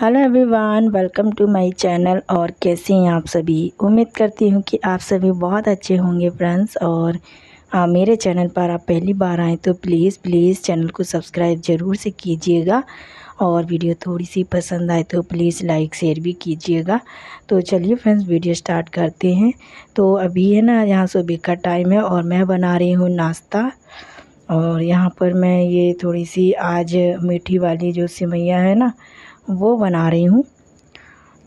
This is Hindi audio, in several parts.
hello everyone welcome to my channel और कैसे हैं आप सभी उम्मीद करती हूँ कि आप सभी बहुत अच्छे होंगे फ्रेंड्स और आ, मेरे चैनल पर आप पहली बार आएँ तो प्लीज़ प्लीज़ चैनल को सब्सक्राइब ज़रूर से कीजिएगा और वीडियो थोड़ी सी पसंद आए तो प्लीज़ लाइक शेयर भी कीजिएगा तो चलिए फ्रेंड्स वीडियो स्टार्ट करते हैं तो अभी है ना यहाँ सुबह का टाइम है और मैं बना रही हूँ नाश्ता और यहाँ पर मैं ये थोड़ी सी आज मीठी वाली जो सिमैया है ना वो बना रही हूँ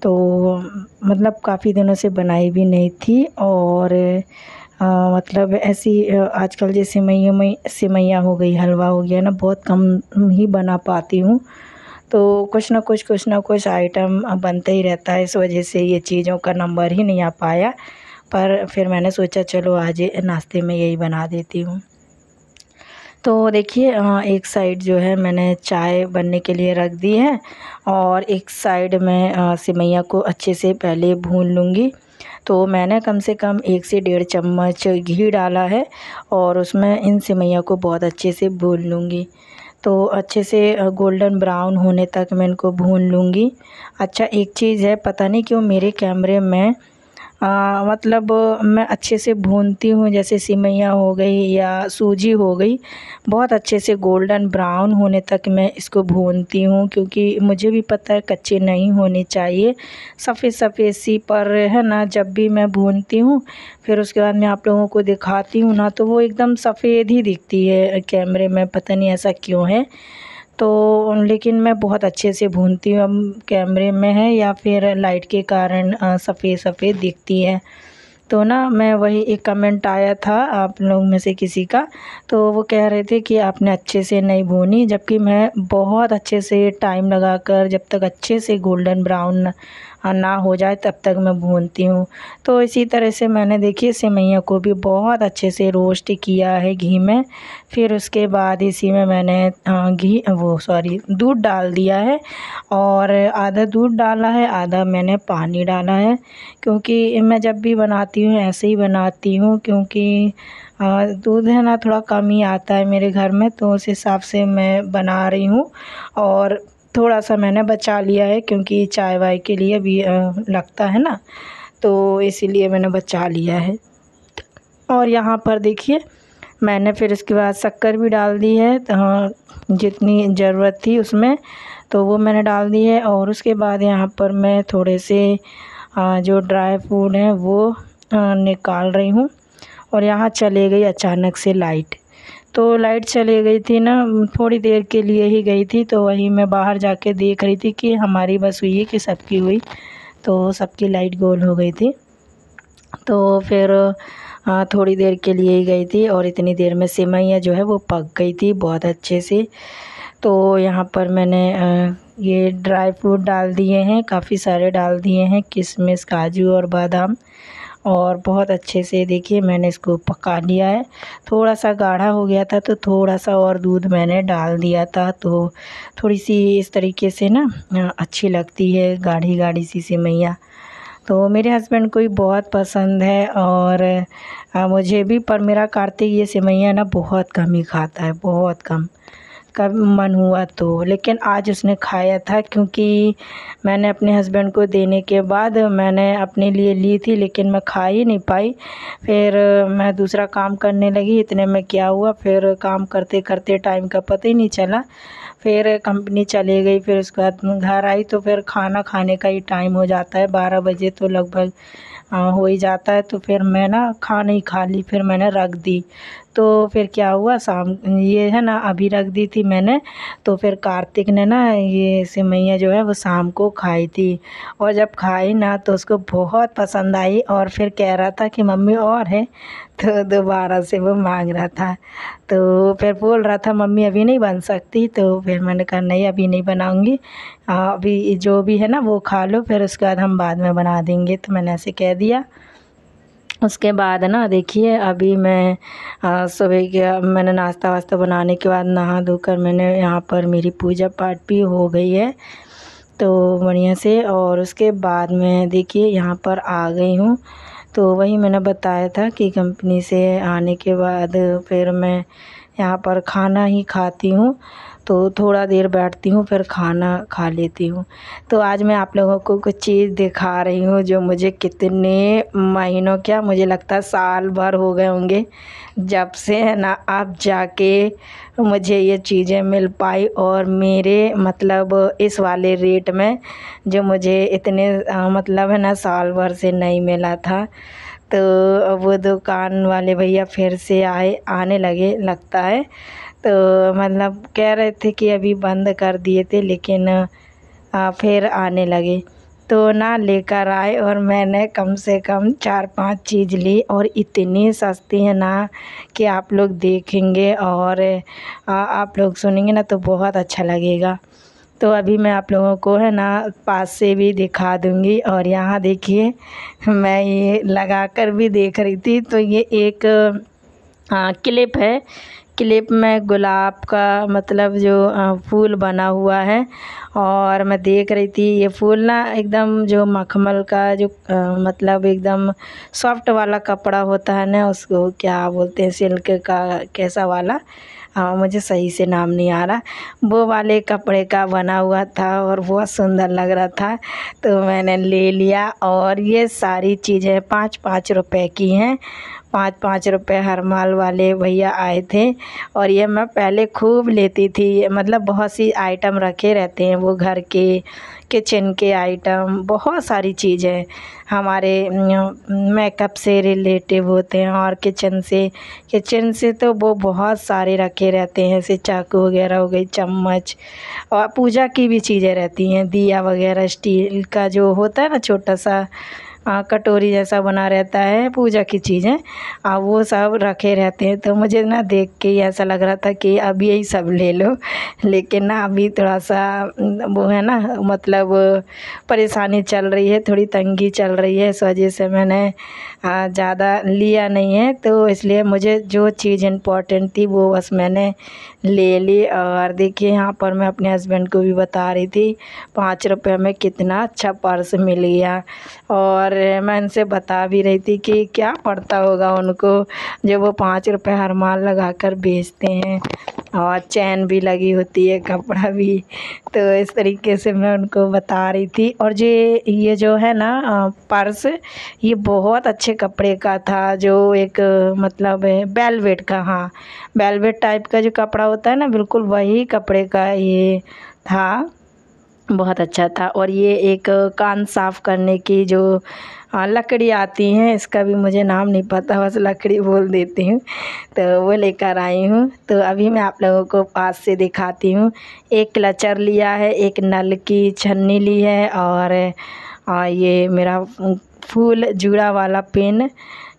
तो मतलब काफ़ी दिनों से बनाई भी नहीं थी और आ, मतलब ऐसी आजकल जैसे मैया में सेवैया हो गई हलवा हो गया ना बहुत कम ही बना पाती हूँ तो कुछ ना कुछ कुछ ना कुछ आइटम बनते ही रहता है इस वजह से ये चीज़ों का नंबर ही नहीं आ पाया पर फिर मैंने सोचा चलो आज नाश्ते में यही बना देती हूँ तो देखिए एक साइड जो है मैंने चाय बनने के लिए रख दी है और एक साइड मैं सिमैया को अच्छे से पहले भून लूँगी तो मैंने कम से कम एक से डेढ़ चम्मच घी डाला है और उसमें इन सिमैया को बहुत अच्छे से भून लूँगी तो अच्छे से गोल्डन ब्राउन होने तक मैं इनको भून लूँगी अच्छा एक चीज़ है पता नहीं क्यों मेरे कैमरे में मतलब मैं अच्छे से भूनती हूँ जैसे सिमैया हो गई या सूजी हो गई बहुत अच्छे से गोल्डन ब्राउन होने तक मैं इसको भूनती हूँ क्योंकि मुझे भी पता है कच्चे नहीं होने चाहिए सफ़ेद सफ़ेद सी पर है ना जब भी मैं भूनती हूँ फिर उसके बाद मैं आप लोगों को दिखाती हूँ ना तो वो एकदम सफ़ेद ही दिखती है कैमरे में पता नहीं ऐसा क्यों है तो लेकिन मैं बहुत अच्छे से भूनती हूँ अब कैमरे में है या फिर लाइट के कारण सफ़ेद सफ़ेद दिखती है तो ना मैं वही एक कमेंट आया था आप लोग में से किसी का तो वो कह रहे थे कि आपने अच्छे से नहीं भूनी जबकि मैं बहुत अच्छे से टाइम लगाकर जब तक अच्छे से गोल्डन ब्राउन हाँ, ना हो जाए तब तक मैं भूनती हूँ तो इसी तरह से मैंने देखिए सेवैया को भी बहुत अच्छे से रोस्ट किया है घी में फिर उसके बाद इसी में मैंने हाँ, घी वो सॉरी दूध डाल दिया है और आधा दूध डाला है आधा मैंने पानी डाला है क्योंकि मैं जब भी बनाती हूँ ऐसे ही बनाती हूँ क्योंकि दूध है ना थोड़ा कम ही आता है मेरे घर में तो उस हिसाब से मैं बना रही हूँ और थोड़ा सा मैंने बचा लिया है क्योंकि चाय वाय के लिए भी लगता है ना तो इसीलिए मैंने बचा लिया है और यहाँ पर देखिए मैंने फिर इसके बाद शक्कर भी डाल दी है तो हाँ, जितनी ज़रूरत थी उसमें तो वो मैंने डाल दी है और उसके बाद यहाँ पर मैं थोड़े से जो ड्राई फ्रूट हैं वो निकाल रही हूँ और यहाँ चले गई अचानक से लाइट तो लाइट चली गई थी ना थोड़ी देर के लिए ही गई थी तो वहीं मैं बाहर जाके देख रही थी कि हमारी बस हुई है कि सबकी हुई तो सबकी लाइट गोल हो गई थी तो फिर हाँ थोड़ी देर के लिए ही गई थी और इतनी देर में सिमैया जो है वो पक गई थी बहुत अच्छे से तो यहाँ पर मैंने ये ड्राई फ्रूट डाल दिए हैं काफ़ी सारे डाल दिए हैं किशमिश काजू और बादाम और बहुत अच्छे से देखिए मैंने इसको पका लिया है थोड़ा सा गाढ़ा हो गया था तो थोड़ा सा और दूध मैंने डाल दिया था तो थोड़ी सी इस तरीके से ना अच्छी लगती है गाढ़ी गाढ़ी सी सेवैयाँ तो मेरे हस्बैंड को भी बहुत पसंद है और मुझे भी पर मेरा कार्तिक ये सेवैयाँ ना बहुत कम ही खाता है बहुत कम का मन हुआ तो लेकिन आज उसने खाया था क्योंकि मैंने अपने हस्बैंड को देने के बाद मैंने अपने लिए ली थी लेकिन मैं खा ही नहीं पाई फिर मैं दूसरा काम करने लगी इतने में क्या हुआ फिर काम करते करते टाइम का पता ही नहीं चला फिर कंपनी चली गई फिर उसके बाद घर आई तो फिर खाना खाने का ही टाइम हो जाता है बारह बजे तो लगभग हो ही जाता है तो फिर मैं ना खा नहीं खा ली फिर मैंने रख दी तो फिर क्या हुआ शाम ये है ना अभी रख दी थी मैंने तो फिर कार्तिक ने ना ये सिमैया जो है वो शाम को खाई थी और जब खाई ना तो उसको बहुत पसंद आई और फिर कह रहा था कि मम्मी और है तो दोबारा से वो मांग रहा था तो फिर बोल रहा था मम्मी अभी नहीं बन सकती तो फिर मैंने कहा नहीं अभी नहीं बनाऊँगी अभी जो भी है ना वो खा लो फिर उसके बाद हम बाद में बना देंगे तो मैंने ऐसे कह दिया उसके बाद ना देखिए अभी मैं सुबह के मैंने नाश्ता वास्ता बनाने के बाद नहा धोकर मैंने यहाँ पर मेरी पूजा पाठ भी हो गई है तो बढ़िया से और उसके बाद में देखिए यहाँ पर आ गई हूँ तो वही मैंने बताया था कि कंपनी से आने के बाद फिर मैं यहाँ पर खाना ही खाती हूँ तो थोड़ा देर बैठती हूँ फिर खाना खा लेती हूँ तो आज मैं आप लोगों को कुछ चीज़ दिखा रही हूँ जो मुझे कितने महीनों क्या मुझे लगता है साल भर हो गए होंगे जब से है ना आप जाके मुझे ये चीज़ें मिल पाई और मेरे मतलब इस वाले रेट में जो मुझे इतने मतलब है ना साल भर से नहीं मिला था तो अब वो दुकान वाले भैया फिर से आए आने लगे लगता है तो मतलब कह रहे थे कि अभी बंद कर दिए थे लेकिन आ, फिर आने लगे तो ना लेकर आए और मैंने कम से कम चार पांच चीज़ ली और इतनी सस्ती है ना कि आप लोग देखेंगे और आ, आप लोग सुनेंगे ना तो बहुत अच्छा लगेगा तो अभी मैं आप लोगों को है ना पास से भी दिखा दूँगी और यहाँ देखिए मैं ये लगा कर भी देख रही थी तो ये एक आ, क्लिप है क्लिप में गुलाब का मतलब जो फूल बना हुआ है और मैं देख रही थी ये फूल ना एकदम जो मखमल का जो आ, मतलब एकदम सॉफ्ट वाला कपड़ा होता है ना उसको क्या बोलते हैं सिल्क का कैसा वाला हाँ मुझे सही से नाम नहीं आ रहा वो वाले कपड़े का बना हुआ था और बहुत सुंदर लग रहा था तो मैंने ले लिया और ये सारी चीज़ें पाँच पाँच रुपए की हैं पाँच पाँच रुपए हर माल वाले भैया आए थे और ये मैं पहले खूब लेती थी मतलब बहुत सी आइटम रखे रहते हैं वो घर के किचन के आइटम बहुत सारी चीज़ें हमारे मेकअप से रिलेटिव होते हैं और किचन से किचन से तो वो बहुत सारे रखे रहते हैं जैसे चाकू वगैरह हो गई चम्मच और पूजा की भी चीज़ें रहती हैं दिया वगैरह स्टील का जो होता है ना छोटा सा कटोरी जैसा बना रहता है पूजा की चीज़ें और वो सब रखे रहते हैं तो मुझे ना देख के ही ऐसा लग रहा था कि अब यही सब ले लो लेकिन ना अभी थोड़ा सा वो है ना मतलब परेशानी चल रही है थोड़ी तंगी चल रही है इस वजह से मैंने ज़्यादा लिया नहीं है तो इसलिए मुझे जो चीज़ इम्पोर्टेंट थी वो बस मैंने ले ली और देखिए यहाँ पर मैं अपने हस्बैंड को भी बता रही थी पाँच रुपये में कितना अच्छा पर्स मिल गया और मैं उनसे बता भी रही थी कि क्या पड़ता होगा उनको जो वो पाँच रुपये हर माल लगा कर बेचते हैं और चैन भी लगी होती है कपड़ा भी तो इस तरीके से मैं उनको बता रही थी और जो ये जो है ना पर्स ये बहुत अच्छे कपड़े का था जो एक मतलब बेलवेट का हाँ बेलवेट टाइप का जो कपड़ा होता है ना बिल्कुल वही कपड़े का ये था बहुत अच्छा था और ये एक कान साफ़ करने की जो लकड़ी आती हैं इसका भी मुझे नाम नहीं पता बस लकड़ी बोल देती हूँ तो वो लेकर आई हूँ तो अभी मैं आप लोगों को पास से दिखाती हूँ एक क्लचर लिया है एक नल की छन्नी ली है और ये मेरा फूल जुड़ा वाला पेन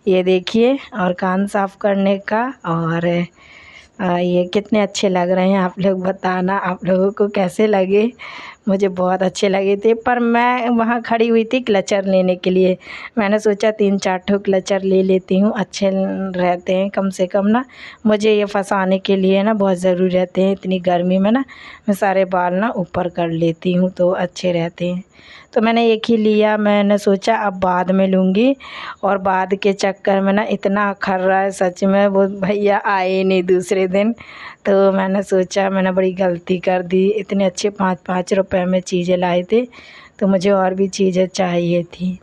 ये देखिए और कान साफ़ करने का और ये कितने अच्छे लग रहे हैं आप लोग बताना आप लोगों को कैसे लगे मुझे बहुत अच्छे लगे थे पर मैं वहाँ खड़ी हुई थी क्लचर लेने के लिए मैंने सोचा तीन चार ठो क्लचर ले लेती हूँ अच्छे रहते हैं कम से कम ना मुझे ये फंसाने के लिए ना बहुत ज़रूरी रहते हैं इतनी गर्मी में ना मैं सारे बाल ना ऊपर कर लेती हूँ तो अच्छे रहते हैं तो मैंने एक ही लिया मैंने सोचा अब बाद में लूँगी और बाद के चक्कर में ना इतना खर रहा है सच में वो भैया आए नहीं दूसरे दिन तो मैंने सोचा मैंने बड़ी गलती कर दी इतने अच्छे पाँच पाँच रुपये रुपए में चीज़ें लाए थे तो मुझे और भी चीज़ें चाहिए थी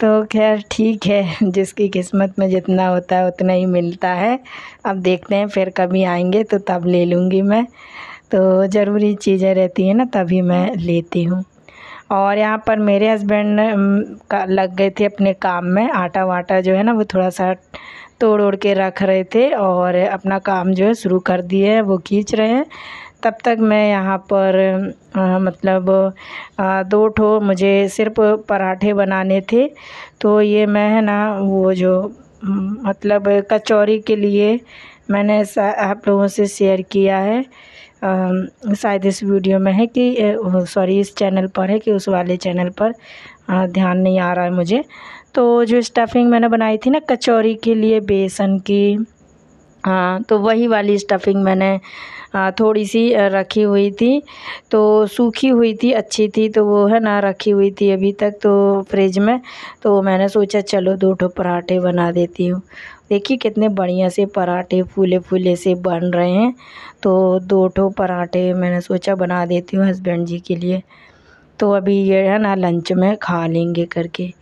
तो खैर ठीक है जिसकी किस्मत में जितना होता है उतना ही मिलता है अब देखते हैं फिर कभी आएंगे तो तब ले लूँगी मैं तो ज़रूरी चीज़ें रहती हैं ना तभी मैं लेती हूँ और यहाँ पर मेरे हस्बैंड लग गए थे अपने काम में आटा वाटा जो है ना वो थोड़ा सा तोड़ ओड़ के रख रहे थे और अपना काम जो है शुरू कर दिए हैं वो खींच रहे हैं तब तक मैं यहाँ पर मतलब दो ठो मुझे सिर्फ़ पराठे बनाने थे तो ये मैं है ना वो जो मतलब कचौरी के लिए मैंने आप लोगों से शेयर किया है शायद इस वीडियो में है कि सॉरी इस चैनल पर है कि उस वाले चैनल पर ध्यान नहीं आ रहा है मुझे तो जो स्टफिंग मैंने बनाई थी ना कचौरी के लिए बेसन की हाँ तो वही वाली स्टफ़िंग मैंने थोड़ी सी रखी हुई थी तो सूखी हुई थी अच्छी थी तो वो है ना रखी हुई थी अभी तक तो फ्रिज में तो मैंने सोचा चलो दो ठो पराठे बना देती हूँ देखिए कितने बढ़िया से पराठे फूले फूले से बन रहे हैं तो दो ठो पराठे मैंने सोचा बना देती हूँ हस्बैंड जी के लिए तो अभी ये है ना लंच में खा लेंगे करके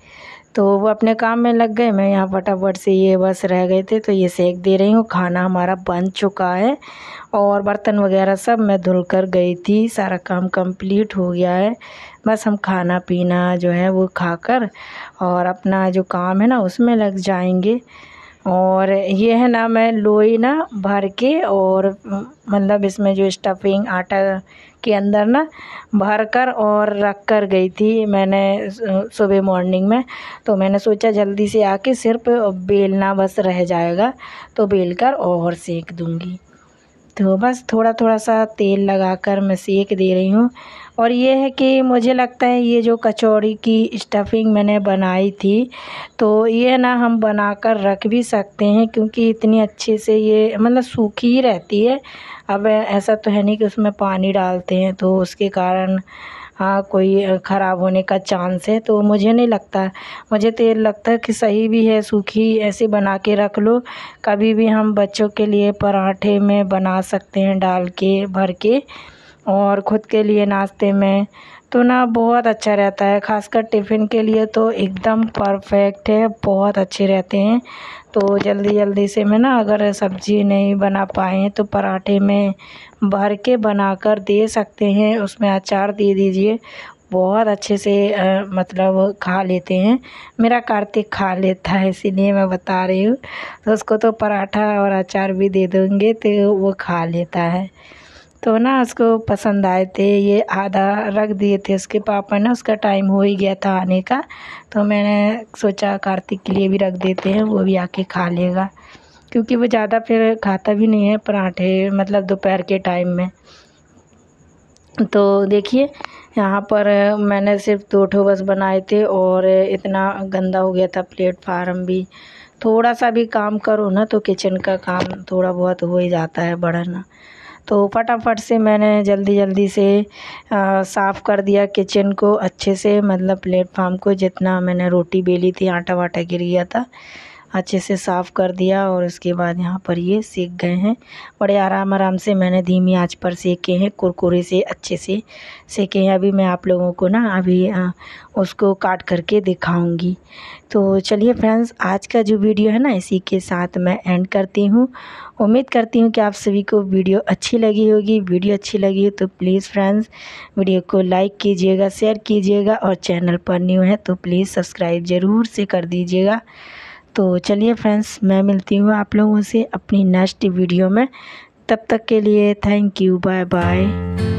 तो वो अपने काम में लग गए मैं यहाँ फटाफट से ये बस रह गए थे तो ये सेक दे रही हूँ खाना हमारा बन चुका है और बर्तन वगैरह सब मैं धुल कर गई थी सारा काम कंप्लीट हो गया है बस हम खाना पीना जो है वो खाकर और अपना जो काम है ना उसमें लग जाएंगे और ये है ना मैं लोई ना भर के और मतलब इसमें जो स्टफिंग आटा के अंदर ना भर कर और रख कर गई थी मैंने सुबह मॉर्निंग में तो मैंने सोचा जल्दी से आके सिर्फ बेलना बस रह जाएगा तो बेल कर और सेक दूँगी तो बस थोड़ा थोड़ा सा तेल लगाकर मैं सेक दे रही हूँ और ये है कि मुझे लगता है ये जो कचौड़ी की स्टफिंग मैंने बनाई थी तो ये ना हम बनाकर रख भी सकते हैं क्योंकि इतनी अच्छे से ये मतलब सूखी ही रहती है अब ऐसा तो है नहीं कि उसमें पानी डालते हैं तो उसके कारण हाँ कोई ख़राब होने का चांस है तो मुझे नहीं लगता मुझे तो लगता है कि सही भी है सूखी ऐसे बना के रख लो कभी भी हम बच्चों के लिए पराठे में बना सकते हैं डाल के भर के और ख़ुद के लिए नाश्ते में तो ना बहुत अच्छा रहता है ख़ासकर टिफ़िन के लिए तो एकदम परफेक्ट है बहुत अच्छे रहते हैं तो जल्दी जल्दी से मैं ना अगर सब्ज़ी नहीं बना पाए तो पराठे में भर के बनाकर दे सकते हैं उसमें अचार दे दीजिए बहुत अच्छे से मतलब खा लेते हैं मेरा कार्तिक खा लेता है इसीलिए मैं बता रही हूँ तो उसको तो पराठा और अचार भी दे दूँगी तो वो खा लेता है तो ना उसको पसंद आए थे ये आधा रख दिए थे उसके पापा ना उसका टाइम हो ही गया था आने का तो मैंने सोचा कार्तिक के लिए भी रख देते हैं वो भी आके खा लेगा क्योंकि वो ज़्यादा फिर खाता भी नहीं है पराठे मतलब दोपहर के टाइम में तो देखिए यहाँ पर मैंने सिर्फ दो ठो बस बनाए थे और इतना गंदा हो गया था प्लेटफार्म भी थोड़ा सा भी काम करो ना तो किचन का काम थोड़ा बहुत हो ही जाता है बढ़ना तो फटाफट से मैंने जल्दी जल्दी से साफ़ कर दिया किचन को अच्छे से मतलब प्लेटफार्म को जितना मैंने रोटी बेली थी आटा वाटा गिर गया था अच्छे से साफ़ कर दिया और उसके बाद यहाँ पर ये सेक गए हैं बड़े आराम आराम से मैंने धीमी आँच पर सेके हैं कुरकुरे से अच्छे से सेके हैं अभी मैं आप लोगों को ना अभी उसको काट करके दिखाऊँगी तो चलिए फ्रेंड्स आज का जो वीडियो है ना इसी के साथ मैं एंड करती हूँ उम्मीद करती हूँ कि आप सभी को वीडियो अच्छी लगी होगी वीडियो अच्छी लगी हो तो प्लीज़ फ्रेंड्स वीडियो को लाइक कीजिएगा शेयर कीजिएगा और चैनल पर न्यू है तो प्लीज़ सब्सक्राइब ज़रूर से कर दीजिएगा तो चलिए फ्रेंड्स मैं मिलती हूँ आप लोगों से अपनी नेक्स्ट वीडियो में तब तक के लिए थैंक यू बाय बाय